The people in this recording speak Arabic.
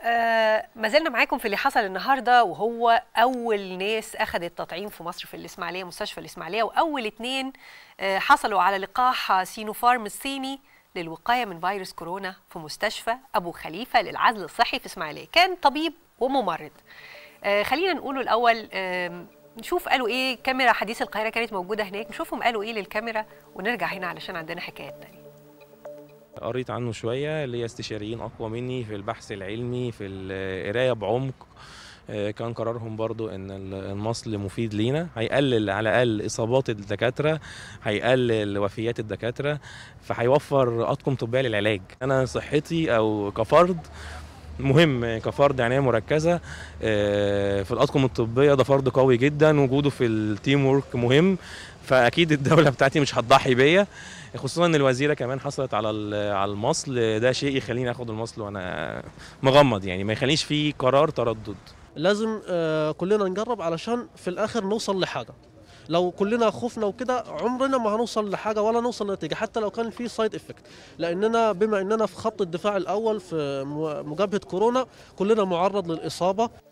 آه، ما زلنا معاكم في اللي حصل النهارده وهو اول ناس اخذت تطعيم في مصر في الاسماعيليه مستشفى الاسماعيليه واول اتنين آه، حصلوا على لقاح سينوفارم الصيني للوقايه من فيروس كورونا في مستشفى ابو خليفه للعزل الصحي في اسماعيليه كان طبيب وممرض آه، خلينا نقوله الاول نشوف قالوا ايه كاميرا حديث القاهره كانت موجوده هناك نشوفهم قالوا ايه للكاميرا ونرجع هنا علشان عندنا حكايات تانية قريت عنه شويه ليا استشاريين اقوى مني في البحث العلمي في القرايه بعمق آه، كان قرارهم برضو ان المصل مفيد لينا هيقلل على الاقل اصابات الدكاتره هيقلل وفيات الدكاتره فهيوفر اطقم طبيه للعلاج انا صحتي او كفرد مهم كفرد عنايه مركزه آه، في الاطقم الطبيه ده فرد قوي جدا وجوده في التيم ورك مهم فاكيد الدوله بتاعتي مش هتضحي بيا خصوصا ان الوزيره كمان حصلت على على المصل ده شيء يخليني اخد المصل وانا مغمض يعني ما يخلينيش في قرار تردد لازم آه، كلنا نجرب علشان في الاخر نوصل لحاجه لو كلنا خوفنا وكده عمرنا ما هنوصل لحاجه ولا نوصل لنتيجه حتى لو كان في سايد افكت لاننا بما اننا في خط الدفاع الاول في مجابهه كورونا كلنا معرض للاصابه